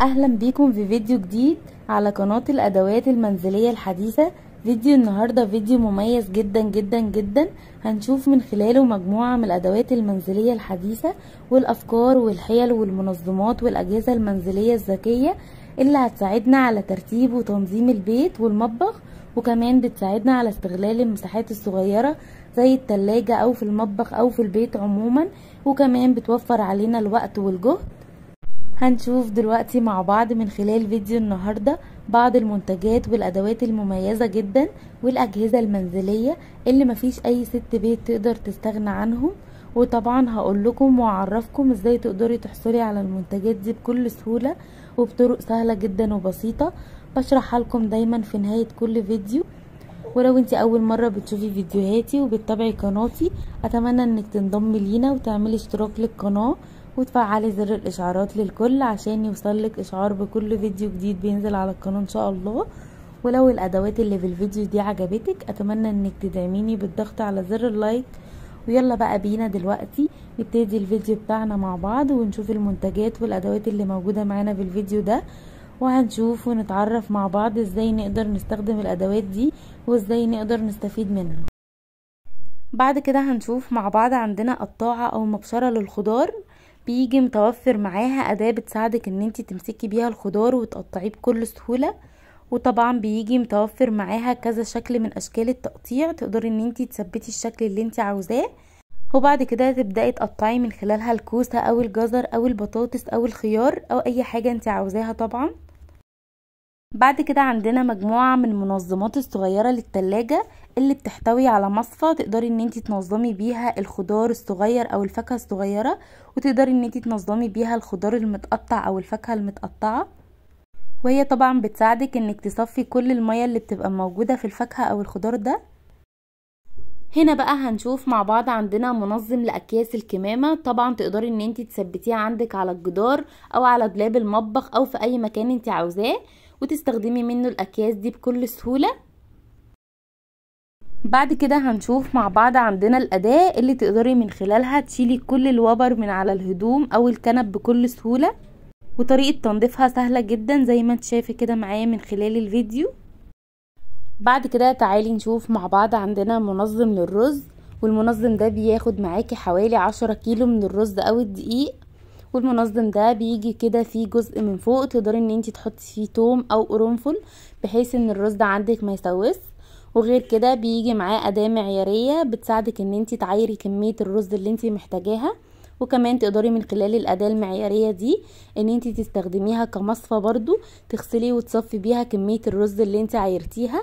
اهلا بيكم في فيديو جديد على قناة الادوات المنزلية الحديثة فيديو النهاردة فيديو مميز جدا جدا جدا هنشوف من خلاله مجموعة من الادوات المنزلية الحديثة والافكار والحيل والمنظمات والاجهزة المنزلية الذكية اللي هتساعدنا على ترتيب وتنظيم البيت والمطبخ وكمان بتساعدنا على استغلال المساحات الصغيرة زي التلاجة او في المطبخ او في البيت عموما وكمان بتوفر علينا الوقت والجهد هنشوف دلوقتي مع بعض من خلال فيديو النهاردة بعض المنتجات والأدوات المميزة جدا والأجهزة المنزلية اللي مفيش أي ست بيت تقدر تستغنى عنهم وطبعا هقول لكم واعرفكم ازاي تقدري تحصلي على المنتجات دي بكل سهولة وبطرق سهلة جدا وبسيطة بشرحها لكم دايما في نهاية كل فيديو ولو انت اول مرة بتشوفي فيديوهاتي وبتتابعي قناتي اتمنى انك تنضمي لينا وتعملي اشتراك للقناة وتفعلي زر الاشعارات للكل عشان يوصلك اشعار بكل فيديو جديد بينزل على القناة ان شاء الله ولو الادوات اللي في الفيديو دي عجبتك اتمنى انك تدعميني بالضغط على زر اللايك ويلا بقى بينا دلوقتي نبتدي الفيديو بتاعنا مع بعض ونشوف المنتجات والادوات اللي موجودة معانا في الفيديو ده وهنشوف ونتعرف مع بعض ازاي نقدر نستخدم الادوات دي وازاي نقدر نستفيد منها بعد كده هنشوف مع بعض عندنا قطاعة او مبشرة للخضار بيجي متوفر معاها أداة بتساعدك ان انت تمسكي بيها الخضار وتقطعيه بكل سهولة وطبعا بيجي متوفر معاها كذا شكل من اشكال التقطيع تقدري ان انت تثبتي الشكل اللي انت عاوزاه وبعد كده تبدأي تقطعي من خلالها الكوسة او الجزر او البطاطس او الخيار او اي حاجة انت عاوزاها طبعا بعد كده عندنا مجموعة من المنظمات الصغيرة للتلاجة اللي بتحتوي على مصفى تقدري ان انت تنظمي بيها الخضار الصغير او الفاكهة الصغيرة وتقدري ان انت تنظمي بيها الخضار المتقطع او الفاكهة المتقطعة وهي طبعا بتساعدك انك تصفي كل المية اللي بتبقى موجودة في الفاكهة او الخضار ده هنا بقى هنشوف مع بعض عندنا منظم لاكياس الكمامه طبعا تقدري ان انت تثبتيه عندك على الجدار او على دولاب المطبخ او في اي مكان انت عاوزاه وتستخدمي منه الاكياس دي بكل سهولة بعد كده هنشوف مع بعض عندنا الأداة اللي تقدري من خلالها تشيلي كل الوبر من على الهدوم أو الكنب بكل سهولة وطريقة تنظيفها سهلة جدا زي ما انت شايفة كده معايا من خلال الفيديو بعد كده تعالي نشوف مع بعض عندنا منظم للرز والمنظم ده بياخد معاكي حوالي عشرة كيلو من الرز أو الدقيق والمنظم ده بيجي كده فيه جزء من فوق تقدري ان انت تحطي فيه توم او قرنفل بحيث ان الرز ده عندك ما يسوس وغير كده بيجي معاه اداة معيارية بتساعدك ان انت تعايري كمية الرز اللي انت محتاجاها وكمان تقدري من خلال الأداة المعيارية دي ان انت تستخدميها كمصفى برضو تغسلي وتصفي بيها كمية الرز اللي انت عايرتيها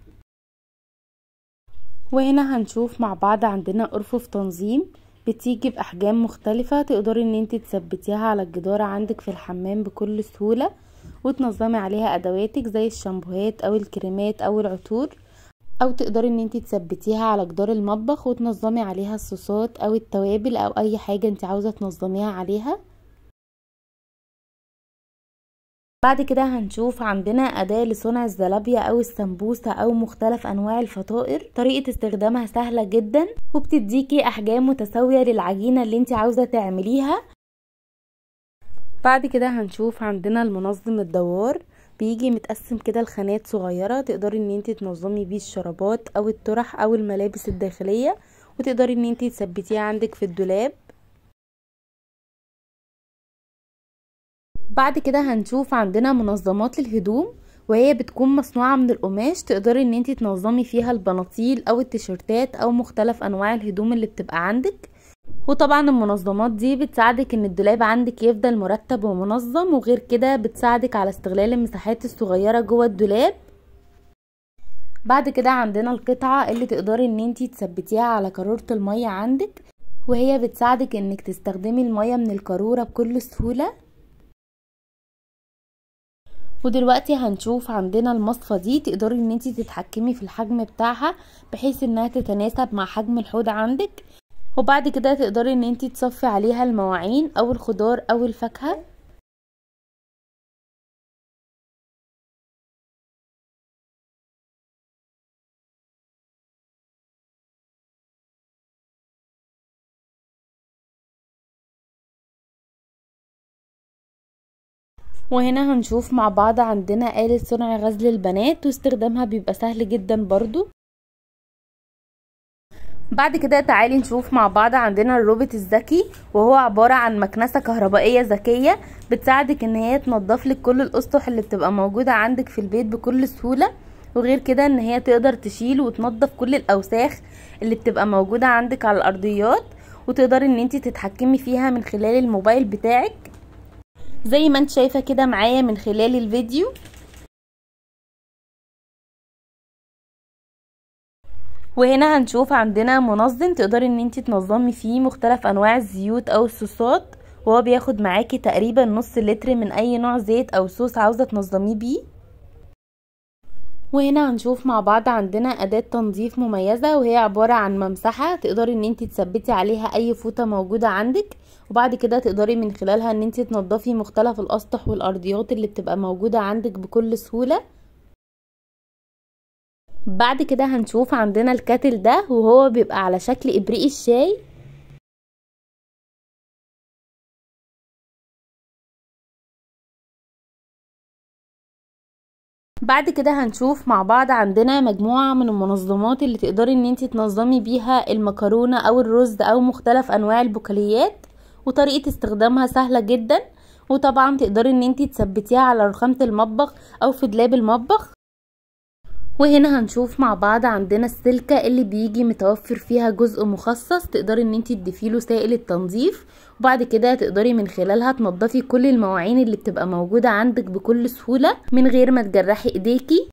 وهنا هنشوف مع بعض عندنا ارفف تنظيم بتيجي باحجام مختلفة تقدري ان انت تثبتيها على الجدار عندك في الحمام بكل سهولة وتنظمي عليها ادواتك زي الشامبوهات او الكريمات او العطور او تقدري ان انت تثبتيها على جدار المطبخ وتنظمي عليها الصوصات او التوابل او اي حاجة انت عاوزة تنظميها عليها بعد كده هنشوف عندنا أداة لصنع الزلابيا أو السمبوسة أو مختلف أنواع الفطائر طريقة استخدامها سهلة جدا وبتديكي أحجام متساوية للعجينة اللي انت عاوزة تعمليها بعد كده هنشوف عندنا المنظم الدوار بيجي متقسم كده لخانات صغيرة تقدري ان انت تنظمي بيه الشرابات أو الطرح أو الملابس الداخلية وتقدري ان انت تثبتيه عندك في الدولاب بعد كده هنشوف عندنا منظمات للهدوم وهي بتكون مصنوعة من القماش تقدري ان انتي تنظمي فيها البناطيل او التيشيرتات او مختلف انواع الهدوم اللي بتبقى عندك وطبعا المنظمات دي بتساعدك ان الدولاب عندك يفضل مرتب ومنظم وغير كده بتساعدك على استغلال المساحات الصغيرة جوه الدولاب بعد كده عندنا القطعة اللي تقدري ان انتي تثبتيها على قارورة المية عندك وهي بتساعدك انك تستخدمي المية من القارورة بكل سهولة ودلوقتي هنشوف عندنا المصفة دي تقدري ان انت تتحكمي في الحجم بتاعها بحيث انها تتناسب مع حجم الحوض عندك وبعد كده تقدري ان انت تصفي عليها المواعين او الخضار او الفاكهه وهنا هنشوف مع بعض عندنا آلة صنع غزل البنات واستخدامها بيبقى سهل جدا برضو بعد كده تعالي نشوف مع بعض عندنا الروبوت الذكي وهو عبارة عن مكنسة كهربائية ذكية بتساعدك ان هي تنظف لك كل الاسطح اللي بتبقى موجودة عندك في البيت بكل سهولة وغير كده ان هي تقدر تشيل وتنظف كل الاوساخ اللي بتبقى موجودة عندك على الارضيات وتقدر ان انت تتحكمي فيها من خلال الموبايل بتاعك زي ما انت شايفه كده معايا من خلال الفيديو وهنا هنشوف عندنا منظم تقدري ان انت تنظمي فيه مختلف انواع الزيوت او الصوصات وهو بياخد معاكي تقريبا نص لتر من اي نوع زيت او صوص عاوزه تنظميه بيه وهنا هنشوف مع بعض عندنا اداة تنظيف مميزة وهي عبارة عن ممسحة تقدري ان انت تثبتي عليها اي فوطة موجودة عندك وبعد كده تقدري من خلالها ان انت تنضفي مختلف الاسطح والارضيات اللي بتبقى موجودة عندك بكل سهولة بعد كده هنشوف عندنا الكاتل ده وهو بيبقى على شكل ابريق الشاي بعد كده هنشوف مع بعض عندنا مجموعة من المنظمات اللي تقدري ان انت تنظمي بيها المكرونة او الرز او مختلف انواع البكليات وطريقة استخدامها سهلة جدا وطبعا تقدري ان انتي تثبتيها على رخامة المطبخ او في دلاب المطبخ وهنا هنشوف مع بعض عندنا السلكة اللي بيجي متوفر فيها جزء مخصص تقدري ان انتي تضيفيله سائل التنظيف وبعد كده تقدري من خلالها تنضفي كل المواعين اللي بتبقى موجودة عندك بكل سهولة من غير ما تجرحي ايديكي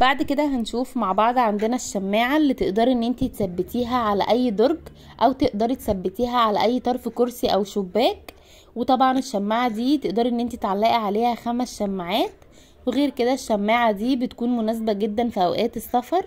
بعد كده هنشوف مع بعض عندنا الشماعة اللي تقدري ان انتي تثبتيها على اي درج او تقدري تثبتيها على اي طرف كرسي او شباك وطبعا الشماعة دي تقدري ان انتي تعلقي عليها خمس شماعات وغير كده الشماعة دي بتكون مناسبة جدا في اوقات السفر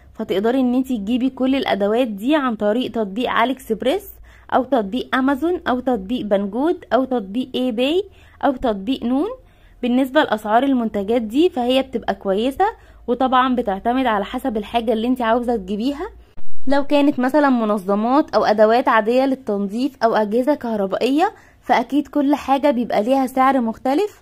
فتقدري ان انت تجيبي كل الادوات دي عن طريق تطبيق علي اكسبريس او تطبيق امازون او تطبيق بنجود او تطبيق اي باي او تطبيق نون بالنسبة لأسعار المنتجات دي فهي بتبقى كويسة وطبعا بتعتمد على حسب الحاجة اللي انت عاوزة تجيبيها لو كانت مثلا منظمات او ادوات عادية للتنظيف او اجهزة كهربائية فاكيد كل حاجة بيبقى ليها سعر مختلف